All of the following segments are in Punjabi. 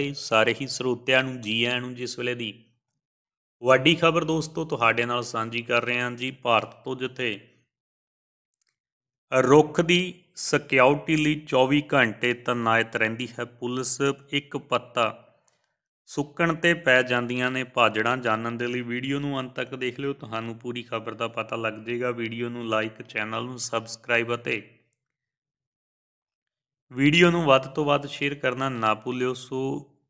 ਇਕੱਠੇ ਸਾਰੇ ਹੀ ਸਰੋਤਿਆਂ ਨੂੰ ਜੀ ਆਇਆਂ ਨੂੰ ਜਿਸ ਵੇਲੇ ਦੀ ਵੱਡੀ ਖਬਰ ਦੋਸਤੋ ਤੁਹਾਡੇ ਨਾਲ ਸਾਂਝੀ ਕਰ ਰਹੇ ਹਾਂ ਜੀ ਭਾਰਤ ਤੋਂ ਜਿੱਥੇ ਰੁੱਖ ਦੀ ਸਿਕਿਉਰਿਟੀ ਲਈ 24 ਘੰਟੇ ਤਨਾਇਤ ਰਹਿੰਦੀ ਹੈ ਪੁਲਿਸ ਇੱਕ ਪੱਤਾ ਸੁੱਕਣ ਤੇ ਪੈ ਜਾਂਦੀਆਂ ਨੇ ਭਾਜੜਾਂ ਜਾਣਨ ਦੇ ਲਈ ਵੀਡੀਓ ਨੂੰ ਅੰਤ ਤੱਕ ਦੇਖ ਲਿਓ ਤੁਹਾਨੂੰ ਪੂਰੀ ਖਬਰ ਦਾ ਪਤਾ ਲੱਗ ਜਾਏਗਾ ਵੀਡੀਓ ਨੂੰ ਲਾਈਕ ਚੈਨਲ ਨੂੰ ਸਬਸਕ੍ਰਾਈਬ ਅਤੇ ਵੀਡੀਓ ਨੂੰ ਵੱਧ ਤੋਂ ਵੱਧ ਸ਼ੇਅਰ ਕਰਨਾ ਨਾ ਭੁੱਲਿਓ ਸੋ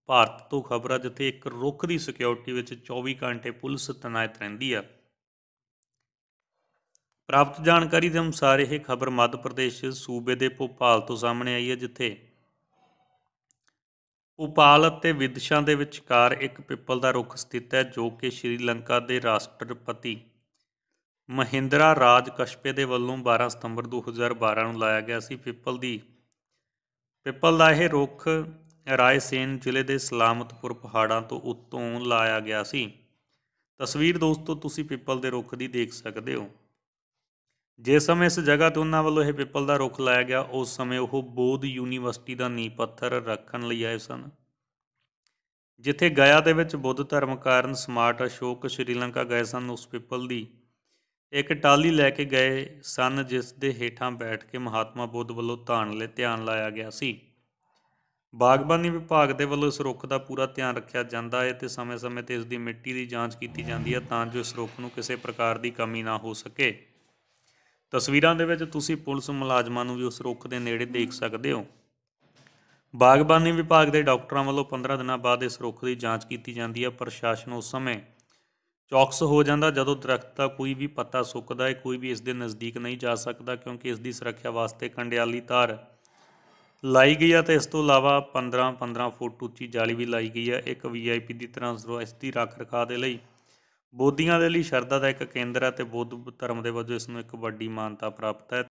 ਭਾਰਤ ਤੋਂ ਖਬਰਾਂ ਜਿੱਥੇ ਇੱਕ ਰੁੱਖ ਦੀ ਸਿਕਿਉਰਿਟੀ ਵਿੱਚ 24 ਘੰਟੇ ਪੁਲਿਸ ਤਨਾਇਤ ਰਹਿੰਦੀ ਆ ਪ੍ਰਾਪਤ ਜਾਣਕਾਰੀ ਦੇ ਅਨੁਸਾਰ ਇਹ ਖਬਰ ਮੱਧ ਪ੍ਰਦੇਸ਼ ਸੂਬੇ ਦੇ ਭੋਪਾਲ ਤੋਂ ਸਾਹਮਣੇ ਆਈ ਹੈ ਜਿੱਥੇ ਭੋਪਾਲ ਅਤੇ ਵਿਦਸ਼ਾਂ ਦੇ ਵਿਚਕਾਰ ਇੱਕ ਪਿੱਪਲ ਦਾ ਰੁੱਖ ਸਥਿਤ ਹੈ ਜੋ ਕਿ ਸ਼੍ਰੀਲੰਕਾ ਦੇ ਰਾਸ਼ਟਰਪਤੀ ਮਹਿੰਦਰਾ ਰਾਜਕਸ਼ਪੇ ਦੇ ਵੱਲੋਂ 12 ਸਤੰਬਰ 2012 ਨੂੰ ਲਾਇਆ ਗਿਆ ਸੀ ਪਿੱਪਲ ਦੀ ਪਿੱਪਲ ਦਾ ਇਹ ਰੁੱਖ ਰਾਏਸੇਨ ਜ਼ਿਲ੍ਹੇ ਦੇ ਸਲਾਮਤਪੁਰ ਪਹਾੜਾਂ ਤੋਂ ਉੱਤੋਂ ਲਾਇਆ ਗਿਆ ਸੀ ਤਸਵੀਰ ਦੋਸਤੋ ਤੁਸੀਂ ਪਿੱਪਲ ਦੇ ਰੁੱਖ ਦੀ ਦੇਖ ਸਕਦੇ ਹੋ ਜਿਸ ਸਮੇਂ ਇਸ ਜਗ੍ਹਾ ਤੇ ਉਹਨਾਂ ਵੱਲੋਂ ਇਹ ਪਿੱਪਲ ਦਾ ਰੁੱਖ ਲਾਇਆ ਗਿਆ ਉਸ ਸਮੇਂ ਉਹ ਬੋਧ ਯੂਨੀਵਰਸਿਟੀ ਦਾ ਨੀਂਹ ਪੱਥਰ ਰੱਖਣ ਲਈ ਆਏ ਸਨ ਜਿੱਥੇ ਗਿਆ ਦੇ ਵਿੱਚ ਬੁੱਧ ਧਰਮ ਕਾਰਨ ਸਮਾਰਟ ਅਸ਼ੋਕ ਸ਼੍ਰੀਲੰਕਾ ਗਏ ਸਨ ਉਸ ਪਿੱਪਲ ਦੀ ਇੱਕ ਟਾਲੀ ਲੈ ਕੇ ਗਏ ਸਨ ਜਿਸ ਦੇ ਹੇਠਾਂ ਬੈਠ ਕੇ ਮਹਾਤਮਾ ਬੁੱਧ ਵੱਲੋਂ ਧਾਨ ਲੈ ਧਿਆਨ ਲਾਇਆ ਗਿਆ ਸੀ ਬਾਗਬਾਨੀ ਵਿਭਾਗ ਦੇ ਵੱਲੋਂ ਇਸ ਰੁੱਖ ਦਾ ਪੂਰਾ ਧਿਆਨ ਰੱਖਿਆ ਜਾਂਦਾ ਹੈ ਤੇ ਸਮੇਂ-ਸਮੇਂ ਤੇ ਇਸ ਦੀ ਮਿੱਟੀ ਦੀ ਜਾਂਚ ਕੀਤੀ ਜਾਂਦੀ ਹੈ ਤਾਂ ਜੋ ਇਸ ਰੁੱਖ ਨੂੰ ਕਿਸੇ ਪ੍ਰਕਾਰ ਦੀ ਕਮੀ ਨਾ ਹੋ ਸਕੇ ਤਸਵੀਰਾਂ ਦੇ ਵਿੱਚ ਤੁਸੀਂ ਪੁਲਿਸ ਮੁਲਾਜ਼ਮਾਂ ਨੂੰ ਵੀ ਉਸ ਰੁੱਖ ਦੇ ਨੇੜੇ ਦੇਖ ਸਕਦੇ ਹੋ ਬਾਗਬਾਨੀ ਵਿਭਾਗ ਦੇ ਡਾਕਟਰਾਂ ਵੱਲੋਂ 15 ਦਿਨਾਂ ਬਾਅਦ ਇਸ ਰੁੱਖ ਦੀ ਜਾਂਚ ਕੀਤੀ ਜਾਂਦੀ ਹੈ ਪ੍ਰਸ਼ਾਸਨ ਉਸ ਸਮੇਂ ਚੌਕਸ ਹੋ ਜਾਂਦਾ ਜਦੋਂ ਦਰਖਤ ਦਾ ਕੋਈ ਵੀ ਪੱਤਾ ਸੁੱਕਦਾ ਹੈ ਕੋਈ ਵੀ ਇਸ ਦੇ ਨਜ਼ਦੀਕ ਨਹੀਂ ਜਾ ਸਕਦਾ ਕਿਉਂਕਿ ਇਸ ਦੀ ਸੁਰੱਖਿਆ ਵਾਸਤੇ ਕੰਡਿਆਲੀ ਤਾਰ ਲਾਈ ਗਈ ਹੈ ਤੇ ਇਸ ਤੋਂ ਇਲਾਵਾ 15 15 ਫੁੱਟ ਉੱਚੀ ਜਾਲੀ ਵੀ ਲਾਈ ਗਈ ਹੈ ਇੱਕ ਵੀਆਈਪੀ ਦੀ ਤਰ੍ਹਾਂ ਇਸ ਦੀ ਰੱਖ ਰਖਾ ਦੇ ਲਈ ਬੋਧੀਆਂ ਦੇ ਲਈ ਸ਼ਰਧਾ ਦਾ ਇੱਕ ਕੇਂਦਰ ਹੈ ਤੇ ਬੋਧ ਧਰਮ ਦੇ ਵਜੋਂ ਇਸ ਨੂੰ ਇੱਕ ਵੱਡੀ ਮਾਨਤਾ ਪ੍ਰਾਪਤ ਹੈ